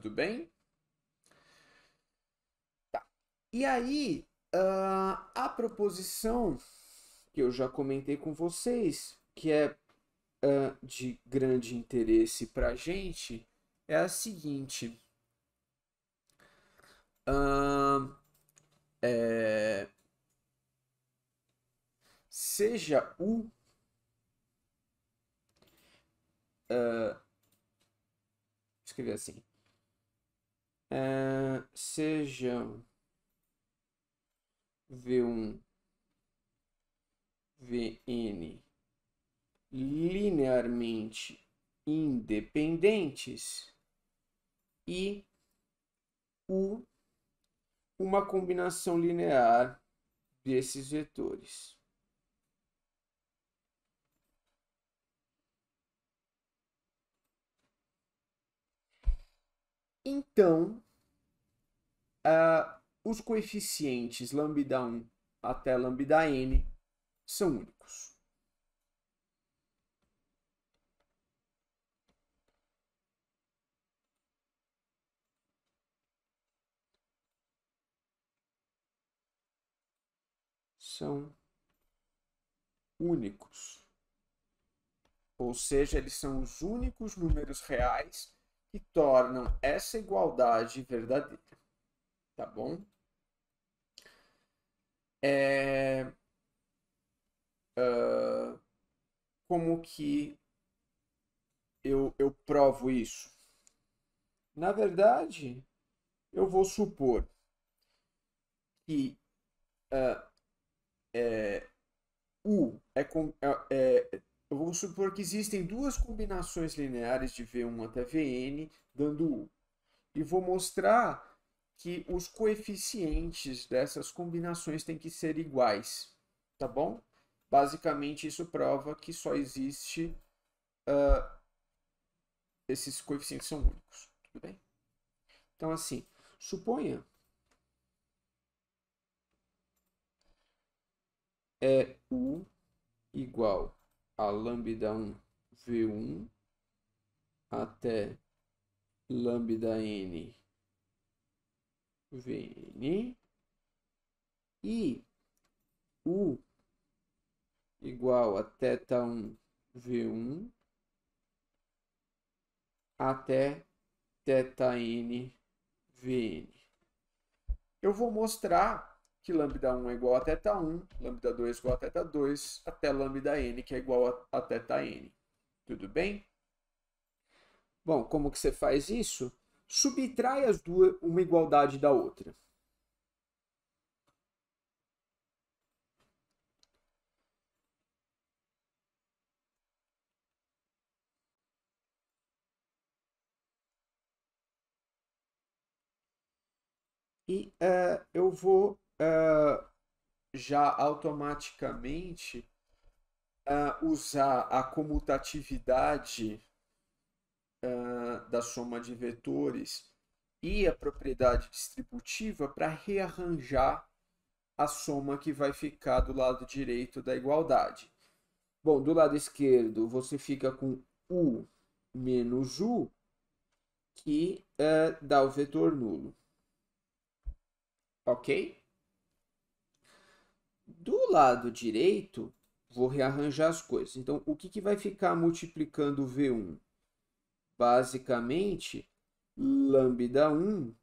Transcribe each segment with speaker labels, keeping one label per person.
Speaker 1: Tudo bem? Tá. E aí, uh, a proposição que eu já comentei com vocês, que é uh, de grande interesse para a gente, é a seguinte. Uh, é, seja o uh, escrever assim ah, sejam V1, Vn linearmente independentes e U uma combinação linear desses vetores. Então, uh, os coeficientes lambda 1 até lambda n são únicos. São únicos. Ou seja, eles são os únicos números reais que tornam essa igualdade verdadeira tá bom? É, uh, como que eu, eu provo isso? Na verdade, eu vou supor que uh, é, U é, é, é, eu vou supor que existem duas combinações lineares de V1 até Vn dando U. E vou mostrar que os coeficientes dessas combinações têm que ser iguais, tá bom? Basicamente, isso prova que só existe... Uh, esses coeficientes são únicos, tudo bem? Então, assim, suponha... É U igual a lambda 1 V1 até lambda N Vn e U igual a θ 1 V1 até θn Vn. Eu vou mostrar que lambda 1 é igual a θ 1, lambda 2 é igual a θ 2, até lambda n, que é igual a, a θn. Tudo bem? Bom, como que você faz isso? subtrai as duas uma igualdade da outra. E uh, eu vou uh, já automaticamente uh, usar a comutatividade uh, da soma de vetores e a propriedade distributiva para rearranjar a soma que vai ficar do lado direito da igualdade. Bom, do lado esquerdo você fica com U menos U, que uh, dá o vetor nulo. Ok? Do lado direito, vou rearranjar as coisas. Então, o que, que vai ficar multiplicando V1? basicamente lambda 1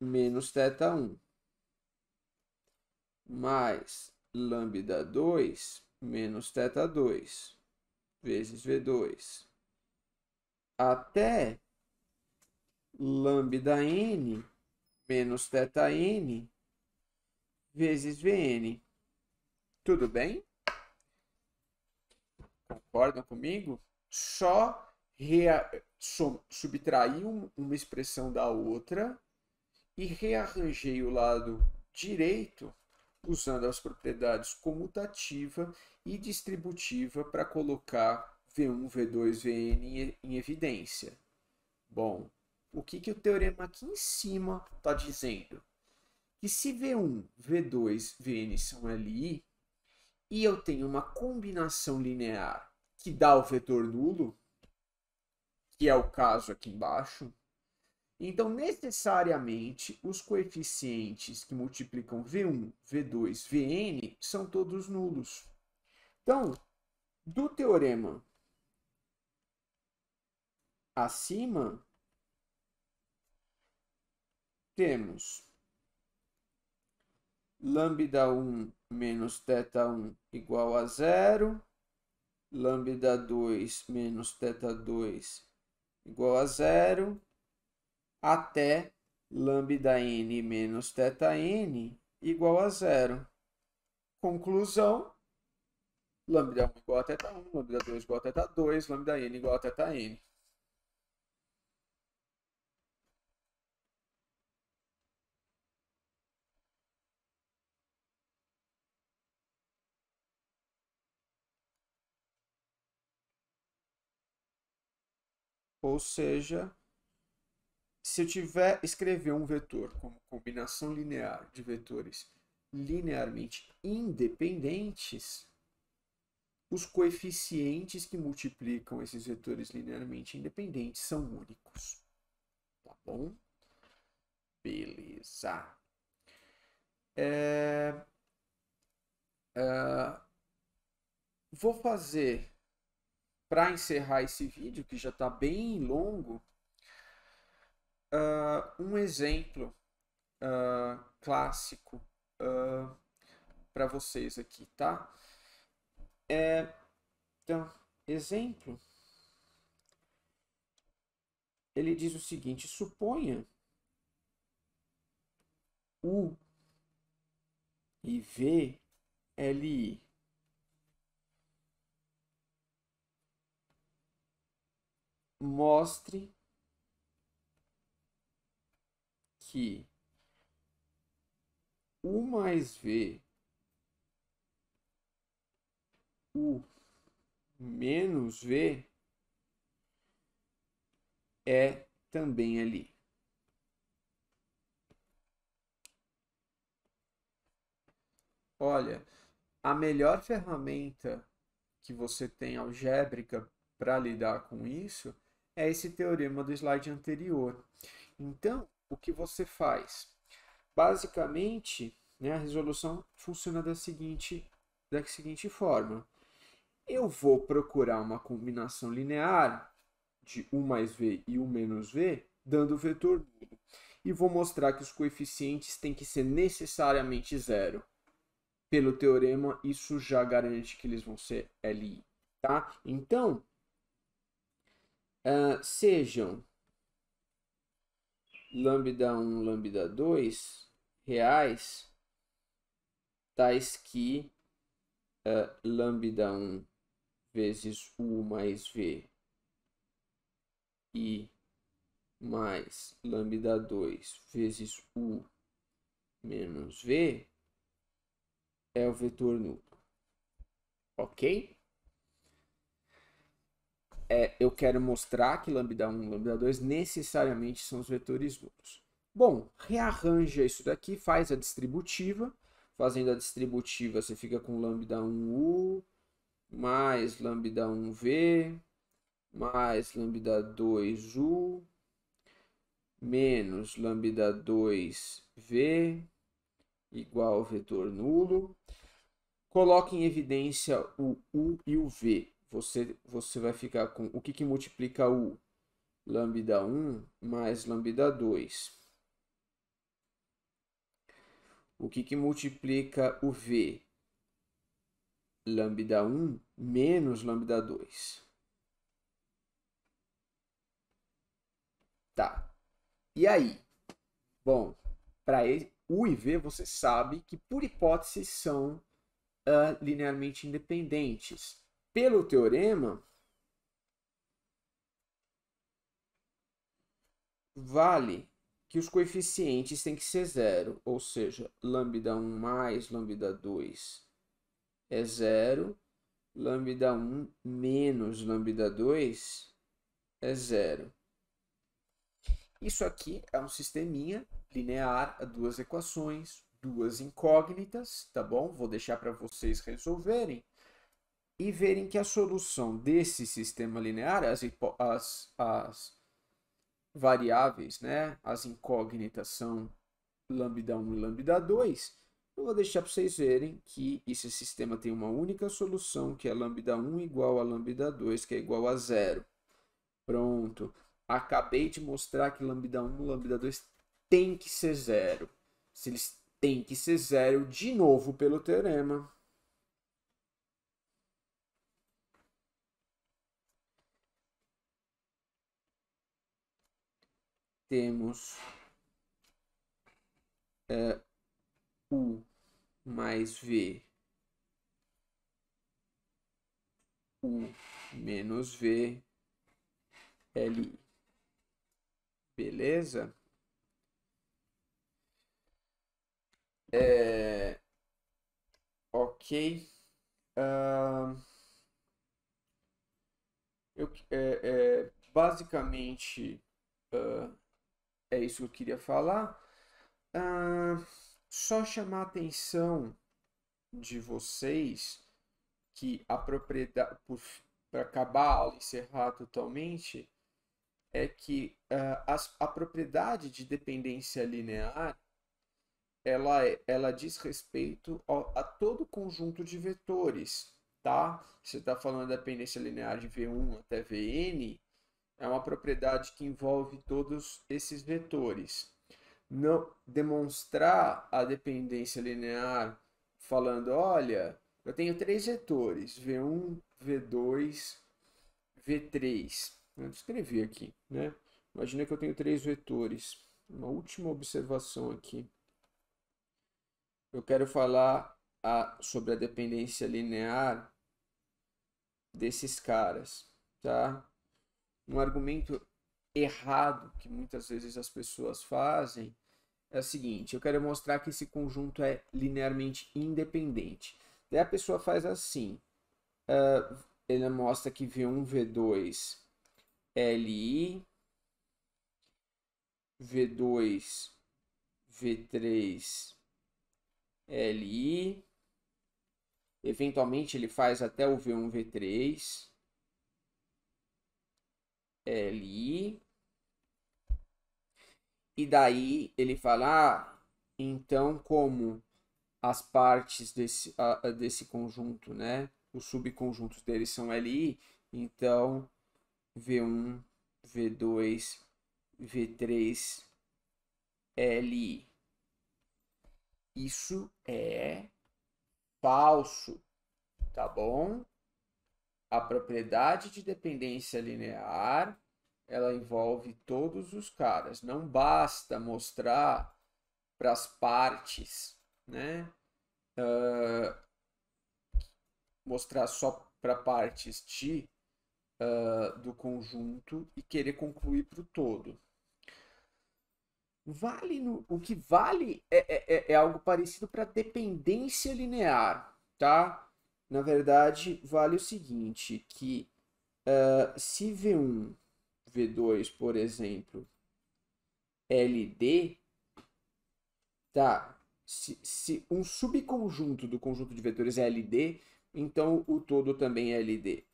Speaker 1: menos teta 1 mais lambda 2 menos teta 2 vezes V2 até lambda n menos teta n vezes Vn. Tudo bem? Concordam comigo? Só rea, subtraí um, uma expressão da outra e rearranjei o lado direito usando as propriedades comutativa e distributiva para colocar V1, V2, Vn em evidência. Bom, o que, que o teorema aqui em cima está dizendo? Que se V1, V2, Vn são LI e eu tenho uma combinação linear que dá o vetor nulo, que é o caso aqui embaixo. Então, necessariamente, os coeficientes que multiplicam V1, V2, Vn são todos nulos. Então, do teorema acima, temos lambda 1 menos teta 1 igual a zero, lambda 2 menos teta 2 igual a zero até lambda n menos teta n igual a zero. Conclusão, lambda 1 igual a teta 1, lambda 2 igual a teta 2, lambda n igual a teta n. Ou seja, se eu tiver escrever um vetor como combinação linear de vetores linearmente independentes, os coeficientes que multiplicam esses vetores linearmente independentes são únicos. Tá bom? Beleza. É... É... Vou fazer para encerrar esse vídeo, que já está bem longo, uh, um exemplo uh, clássico uh, ah, para vocês aqui, tá? É, então, exemplo. Ele diz o seguinte: suponha U e V, L, mostre que U mais V, U menos V é também ali. Olha, a melhor ferramenta que você tem algébrica para lidar com isso é esse teorema do slide anterior. Então, o que você faz? Basicamente, né, a resolução funciona da seguinte, da seguinte forma. Eu vou procurar uma combinação linear de u mais v e u menos v, dando o vetor nulo. E vou mostrar que os coeficientes têm que ser necessariamente zero. Pelo teorema, isso já garante que eles vão ser LI. Tá? Então, uh, sejam lambda 1, lambda 2 reais, tais que uh, lambda 1 vezes U mais V e mais lambda 2 vezes U menos V é o vetor núcleo. Ok? é, eu quero mostrar que lambda 1 e lambda 2 necessariamente são os vetores nulos. Bom, rearranja isso daqui, faz a distributiva. Fazendo a distributiva, você fica com lambda 1u mais lambda 1v mais lambda 2u menos lambda 2v igual ao vetor nulo. Coloque em evidência o u e o v você, você vai ficar com o que, que multiplica o lambda 1 mais lambda 2. O que, que multiplica o V? Lambda 1 menos lambda 2. Tá. E aí? Bom, para U e V você sabe que, por hipótese, são uh, linearmente independentes pelo teorema, vale que os coeficientes têm que ser zero, ou seja, lambda 1 mais lambda 2 é zero, lambda 1 menos lambda 2 é zero. Isso aqui é um sisteminha linear a duas equações, duas incógnitas, tá bom? Vou deixar para vocês resolverem e verem que a solução desse sistema linear, as, as, as variáveis, né, as incógnitas são lambda 1 e lambda 2, eu vou deixar para vocês verem que esse sistema tem uma única solução, que é lambda 1 igual a lambda 2, que é igual a zero. Pronto. Acabei de mostrar que lambda 1 e lambda 2 tem que ser zero. Se eles têm que ser zero, de novo pelo teorema, temos é, U mais V, U menos V, LI. Beleza? É, ok. Uh, eu, é, é, basicamente, uh, é isso que eu queria falar. Ah, só chamar a atenção de vocês que a propriedade, para acabar a aula e encerrar totalmente, é que uh, as, a propriedade de dependência linear ela, é, ela diz respeito a todo conjunto de vetores, tá? Você está falando da dependência linear de V1 até Vn, é uma propriedade que envolve todos esses vetores. Não demonstrar a dependência linear falando, olha, eu tenho três vetores, V1, V2, V3. Vou descrever aqui, né? Imagina que eu tenho três vetores. Uma última observação aqui. Eu quero falar a, sobre a dependência linear desses caras, tá? um argumento errado que muitas vezes as pessoas fazem é o seguinte: eu quero mostrar que esse conjunto é linearmente independente. Daí a pessoa faz assim: uh, ele mostra que V1, V2, LI, V2, V3, LI. Eventualmente ele faz até o V1, V3 li. E daí ele fala, ah, então como as partes desse, uh, desse conjunto, né? Os subconjuntos deles são LI, então V1, V2, V3, LI. Isso é falso, tá bom? a propriedade de dependência linear ela envolve todos os caras. Não basta mostrar para as partes, né? Uh, mostrar só para partes de uh, do conjunto e querer concluir para o todo. Vale no, o que vale é, é, é, é algo parecido para dependência linear, tá? Na verdade, vale o seguinte, que uh, se V1, V2, por exemplo, LD, tá? Se, se um subconjunto do conjunto de vetores é LD, então o todo também é LD.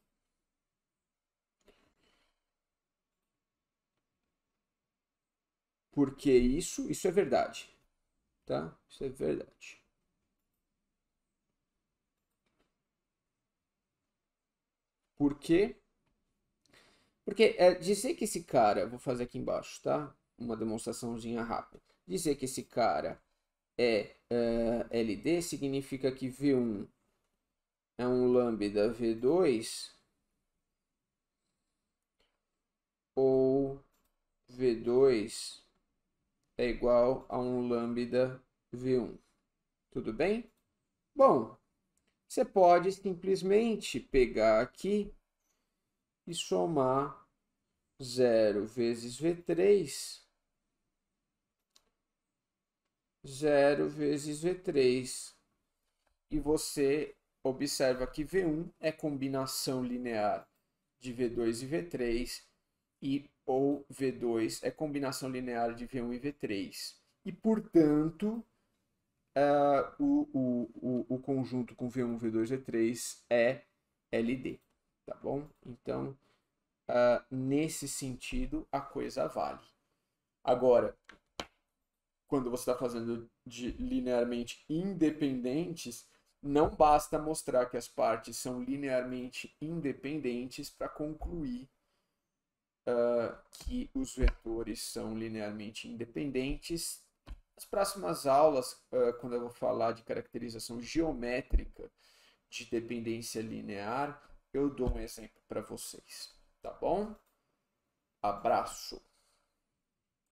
Speaker 1: Porque isso, isso é verdade, tá? Isso é verdade. Por quê? Porque é, dizer que esse cara, vou fazer aqui embaixo, tá? Uma demonstraçãozinha rápida. Dizer que esse cara é uh, eh, LD significa que V1 é um lambda V2 ou V2 é igual a um lambda V1. Tudo bem? Bom, você pode simplesmente pegar aqui e somar 0 vezes V3, 0 vezes V3. E você observa que V1 é combinação linear de V2 e V3 e ou V2 é combinação linear de V1 e V3. E, portanto, uh, o, o, o, conjunto com V1, V2, V3 é LD, tá bom? Então, uh, nesse sentido, a coisa vale. Agora, quando você está fazendo de linearmente independentes, não basta mostrar que as partes são linearmente independentes para concluir uh, que os vetores são linearmente independentes nas próximas aulas, quando eu vou falar de caracterização geométrica de dependência linear, eu dou um exemplo para vocês, tá bom? Abraço!